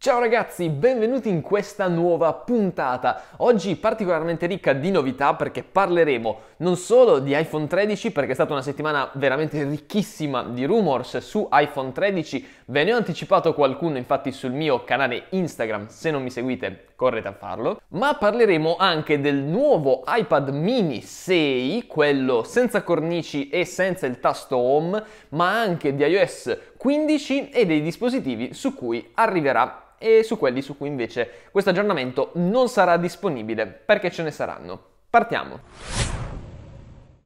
Ciao ragazzi, benvenuti in questa nuova puntata. Oggi particolarmente ricca di novità perché parleremo non solo di iPhone 13 perché è stata una settimana veramente ricchissima di rumors su iPhone 13, ve ne ho anticipato qualcuno infatti sul mio canale Instagram, se non mi seguite correte a farlo, ma parleremo anche del nuovo iPad mini 6, quello senza cornici e senza il tasto home, ma anche di iOS 15 e dei dispositivi su cui arriverà e su quelli su cui invece questo aggiornamento non sarà disponibile perché ce ne saranno. Partiamo!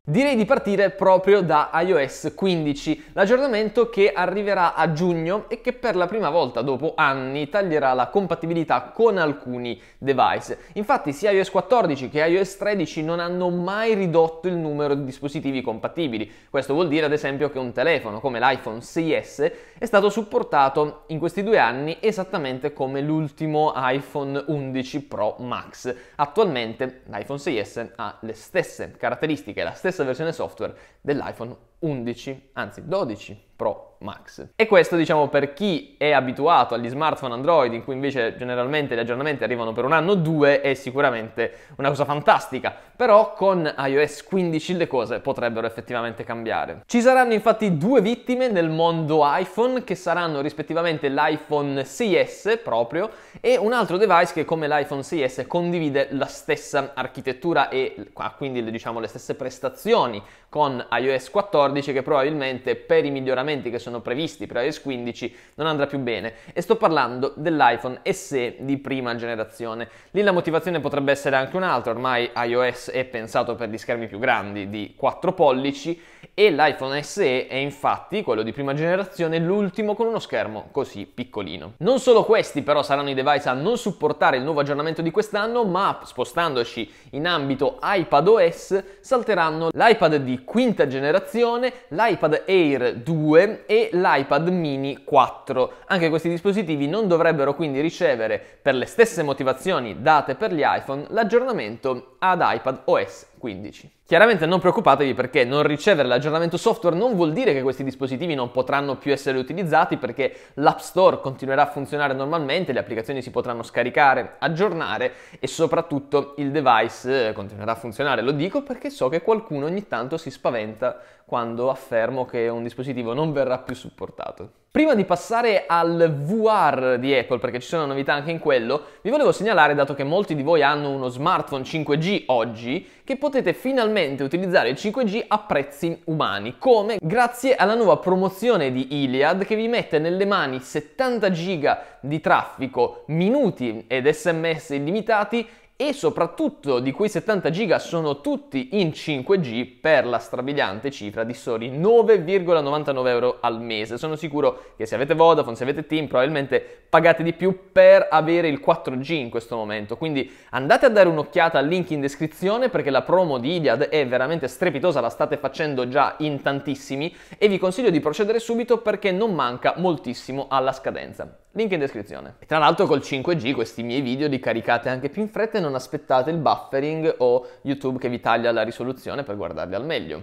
Direi di partire proprio da iOS 15, l'aggiornamento che arriverà a giugno e che per la prima volta dopo anni taglierà la compatibilità con alcuni device. Infatti sia iOS 14 che iOS 13 non hanno mai ridotto il numero di dispositivi compatibili. Questo vuol dire ad esempio che un telefono come l'iPhone 6S è stato supportato in questi due anni esattamente come l'ultimo iPhone 11 Pro Max. Attualmente l'iPhone 6S ha le stesse caratteristiche, la stessa stessa versione software dell'iPhone 11, anzi 12 Pro Max. E questo diciamo per chi è abituato agli smartphone Android in cui invece generalmente gli aggiornamenti arrivano per un anno o due è sicuramente una cosa fantastica, però con iOS 15 le cose potrebbero effettivamente cambiare. Ci saranno infatti due vittime nel mondo iPhone che saranno rispettivamente l'iPhone 6S proprio e un altro device che come l'iPhone 6S condivide la stessa architettura e ah, quindi diciamo le stesse prestazioni con iOS 14 che probabilmente per i miglioramenti aggiornamenti che sono previsti per iOS 15 non andrà più bene e sto parlando dell'iPhone SE di prima generazione. Lì la motivazione potrebbe essere anche un'altra, ormai iOS è pensato per gli schermi più grandi di 4 pollici e l'iPhone SE è infatti, quello di prima generazione, l'ultimo con uno schermo così piccolino. Non solo questi però saranno i device a non supportare il nuovo aggiornamento di quest'anno, ma spostandoci in ambito iPadOS salteranno l'iPad di quinta generazione, l'iPad Air 2 2 e l'iPad mini 4. Anche questi dispositivi non dovrebbero quindi ricevere, per le stesse motivazioni date per gli iPhone, l'aggiornamento ad iPad OS 15. Chiaramente non preoccupatevi perché non ricevere l'aggiornamento software non vuol dire che questi dispositivi non potranno più essere utilizzati perché l'App Store continuerà a funzionare normalmente, le applicazioni si potranno scaricare, aggiornare e soprattutto il device eh, continuerà a funzionare. Lo dico perché so che qualcuno ogni tanto si spaventa quando affermo che un dispositivo non verrà più supportato. Prima di passare al VR di Apple, perché ci sono novità anche in quello, vi volevo segnalare, dato che molti di voi hanno uno smartphone 5G oggi, che potete finalmente finalmente utilizzare il 5G a prezzi umani, come grazie alla nuova promozione di Iliad che vi mette nelle mani 70 giga di traffico, minuti ed sms illimitati e soprattutto di quei 70 giga sono tutti in 5G per la strabiliante cifra di soli 9,99 euro al mese. Sono sicuro che se avete Vodafone, se avete Team, probabilmente pagate di più per avere il 4G in questo momento. Quindi andate a dare un'occhiata al link in descrizione perché la promo di Iliad è veramente strepitosa, la state facendo già in tantissimi e vi consiglio di procedere subito perché non manca moltissimo alla scadenza. Link in descrizione. E tra l'altro col 5G questi miei video li caricate anche più in fretta e non aspettate il buffering o YouTube che vi taglia la risoluzione per guardarli al meglio.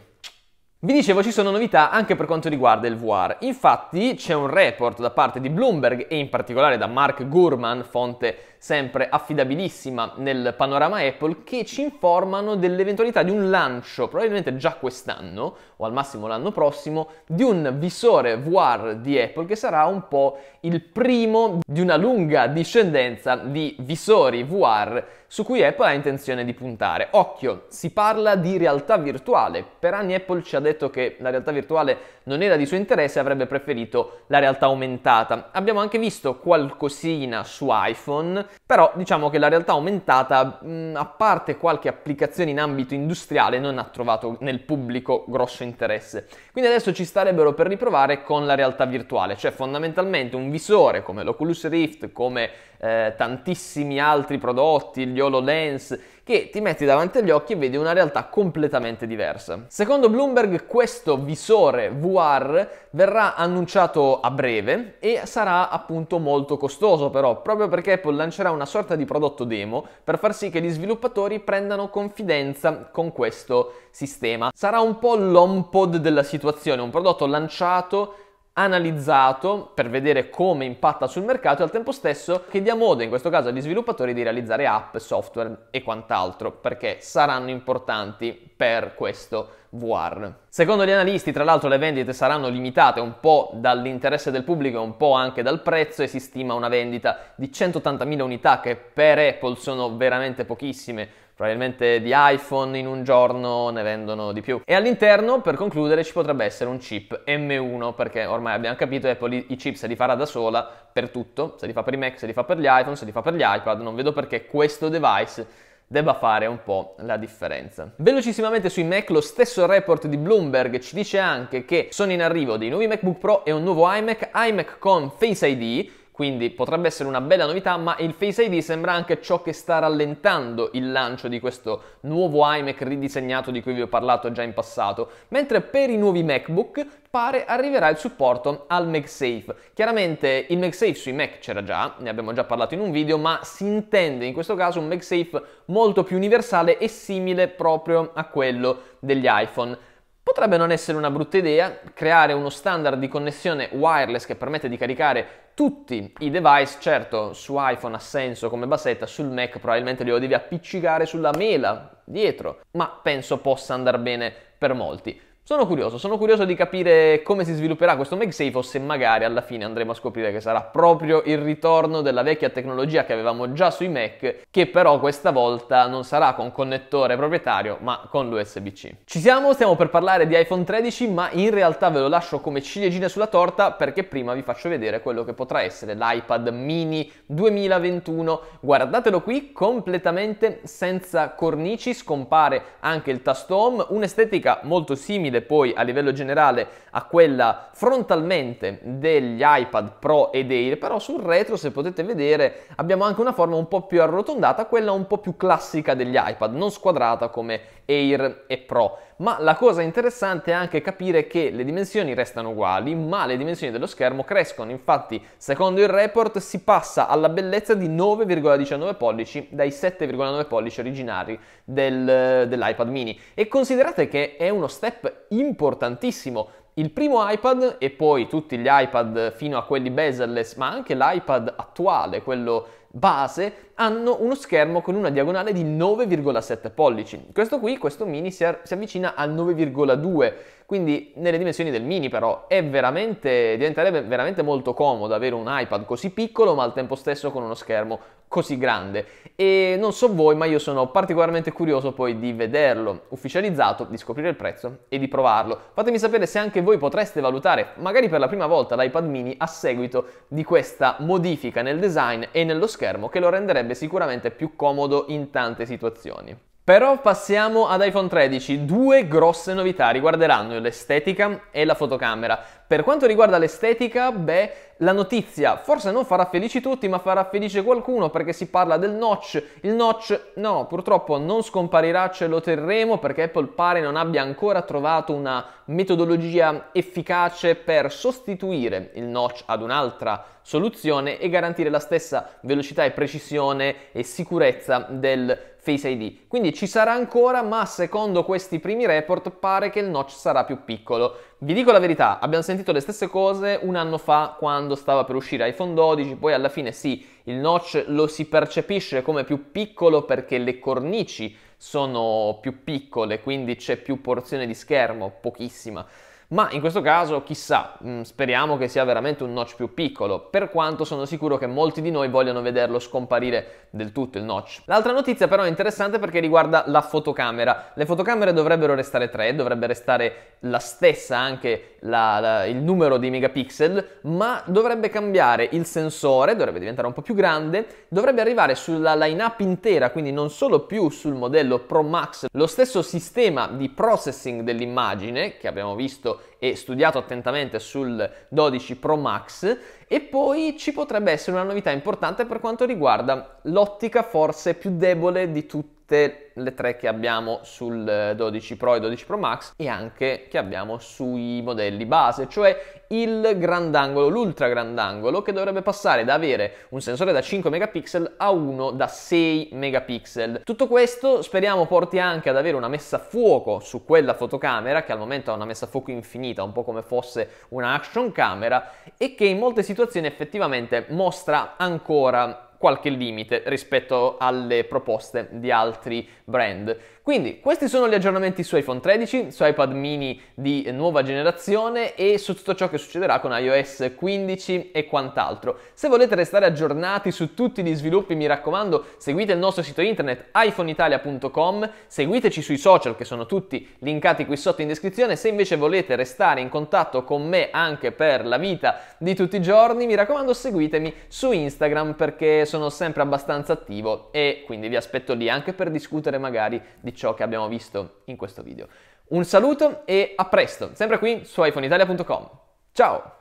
Vi dicevo ci sono novità anche per quanto riguarda il VR, infatti c'è un report da parte di Bloomberg e in particolare da Mark Gurman, fonte sempre affidabilissima nel panorama Apple, che ci informano dell'eventualità di un lancio, probabilmente già quest'anno o al massimo l'anno prossimo, di un visore VR di Apple che sarà un po' il primo di una lunga discendenza di visori VR su cui Apple ha intenzione di puntare. Occhio, si parla di realtà virtuale. Per anni Apple ci ha detto che la realtà virtuale non era di suo interesse e avrebbe preferito la realtà aumentata. Abbiamo anche visto qualcosina su iPhone, però diciamo che la realtà aumentata, mh, a parte qualche applicazione in ambito industriale, non ha trovato nel pubblico grosso interesse. Quindi adesso ci starebbero per riprovare con la realtà virtuale, cioè fondamentalmente un visore come l'Oculus Rift, come eh, tantissimi altri prodotti, gli HoloLens, che ti metti davanti agli occhi e vedi una realtà completamente diversa. Secondo Bloomberg questo visore VR verrà annunciato a breve e sarà appunto molto costoso però, proprio perché Apple lancerà una sorta di prodotto demo per far sì che gli sviluppatori prendano confidenza con questo sistema. Sarà un po' l'ompod della situazione, un prodotto lanciato analizzato per vedere come impatta sul mercato e al tempo stesso che dia modo, in questo caso agli sviluppatori, di realizzare app, software e quant'altro, perché saranno importanti per questo VR. Secondo gli analisti, tra l'altro, le vendite saranno limitate un po' dall'interesse del pubblico e un po' anche dal prezzo e si stima una vendita di 180.000 unità che per Apple sono veramente pochissime Probabilmente di iPhone in un giorno ne vendono di più. E all'interno, per concludere, ci potrebbe essere un chip M1, perché ormai abbiamo capito che Apple i chip se li farà da sola per tutto, se li fa per i Mac, se li fa per gli iPhone, se li fa per gli iPad, non vedo perché questo device debba fare un po' la differenza. Velocissimamente sui Mac lo stesso report di Bloomberg ci dice anche che sono in arrivo dei nuovi MacBook Pro e un nuovo iMac, iMac con Face ID quindi potrebbe essere una bella novità, ma il Face ID sembra anche ciò che sta rallentando il lancio di questo nuovo iMac ridisegnato di cui vi ho parlato già in passato, mentre per i nuovi MacBook pare arriverà il supporto al MagSafe. Chiaramente il MagSafe sui Mac c'era già, ne abbiamo già parlato in un video, ma si intende in questo caso un MagSafe molto più universale e simile proprio a quello degli iPhone. Potrebbe non essere una brutta idea creare uno standard di connessione wireless che permette di caricare tutti i device, certo su iPhone ha senso come basetta, sul Mac probabilmente li devi appiccicare sulla mela dietro, ma penso possa andare bene per molti. Sono curioso, sono curioso di capire come si svilupperà questo MagSafe o se magari alla fine andremo a scoprire che sarà proprio il ritorno della vecchia tecnologia che avevamo già sui Mac, che però questa volta non sarà con connettore proprietario ma con l'USB-C. Ci siamo, stiamo per parlare di iPhone 13 ma in realtà ve lo lascio come ciliegina sulla torta perché prima vi faccio vedere quello che potrà essere l'iPad mini 2021. Guardatelo qui, completamente senza cornici, scompare anche il tasto home, un'estetica molto simile disponibile poi a livello generale a quella frontalmente degli iPad Pro ed Air, però sul retro se potete vedere abbiamo anche una forma un po' più arrotondata, quella un po' più classica degli iPad, non squadrata come Air e Pro ma la cosa interessante è anche capire che le dimensioni restano uguali, ma le dimensioni dello schermo crescono. Infatti, secondo il report, si passa alla bellezza di 9,19 pollici dai 7,9 pollici originari del, dell'iPad mini. E considerate che è uno step importantissimo il primo iPad e poi tutti gli iPad fino a quelli bezel, ma anche l'iPad attuale, quello base hanno uno schermo con una diagonale di 9,7 pollici. Questo qui, questo mini, si, si avvicina al 9,2 quindi nelle dimensioni del mini però veramente, diventerebbe veramente molto comodo avere un iPad così piccolo ma al tempo stesso con uno schermo così grande e non so voi ma io sono particolarmente curioso poi di vederlo ufficializzato, di scoprire il prezzo e di provarlo. Fatemi sapere se anche voi potreste valutare magari per la prima volta l'iPad mini a seguito di questa modifica nel design e nello schermo che lo renderebbe sicuramente più comodo in tante situazioni. Però passiamo ad iPhone 13, due grosse novità riguarderanno l'estetica e la fotocamera. Per quanto riguarda l'estetica, beh, la notizia forse non farà felici tutti, ma farà felice qualcuno perché si parla del notch. Il notch, no, purtroppo non scomparirà, ce lo terremo perché Apple pare non abbia ancora trovato una metodologia efficace per sostituire il notch ad un'altra soluzione e garantire la stessa velocità e precisione e sicurezza del Face ID. Quindi ci sarà ancora, ma secondo questi primi report pare che il notch sarà più piccolo. Vi dico la verità, abbiamo sentito le stesse cose un anno fa quando stava per uscire iPhone 12, poi alla fine sì, il notch lo si percepisce come più piccolo perché le cornici sono più piccole, quindi c'è più porzione di schermo, pochissima ma in questo caso chissà, mm, speriamo che sia veramente un notch più piccolo, per quanto sono sicuro che molti di noi vogliano vederlo scomparire del tutto il notch. L'altra notizia però è interessante perché riguarda la fotocamera. Le fotocamere dovrebbero restare tre, dovrebbe restare la stessa anche la, la, il numero di megapixel, ma dovrebbe cambiare il sensore, dovrebbe diventare un po' più grande, dovrebbe arrivare sulla lineup intera, quindi non solo più sul modello Pro Max, lo stesso sistema di processing dell'immagine che abbiamo visto e studiato attentamente sul 12 Pro Max e poi ci potrebbe essere una novità importante per quanto riguarda l'ottica forse più debole di tutti tutte le tre che abbiamo sul 12 eh, Pro e 12 Pro Max e anche che abbiamo sui modelli base, cioè il grandangolo, l'ultra grandangolo che dovrebbe passare da avere un sensore da 5 megapixel a uno da 6 megapixel. Tutto questo speriamo porti anche ad avere una messa a fuoco su quella fotocamera che al momento ha una messa a fuoco infinita, un po' come fosse una action camera e che in molte situazioni effettivamente mostra ancora qualche limite rispetto alle proposte di altri brand. Quindi questi sono gli aggiornamenti su iPhone 13, su iPad mini di nuova generazione e su tutto ciò che succederà con iOS 15 e quant'altro. Se volete restare aggiornati su tutti gli sviluppi, mi raccomando, seguite il nostro sito internet iPhoneitalia.com, seguiteci sui social che sono tutti linkati qui sotto in descrizione. Se invece volete restare in contatto con me anche per la vita di tutti i giorni, mi raccomando seguitemi su Instagram perché sono sempre abbastanza attivo e quindi vi aspetto lì anche per discutere magari di ciò che abbiamo visto in questo video. Un saluto e a presto, sempre qui su iPhoneItalia.com. Ciao!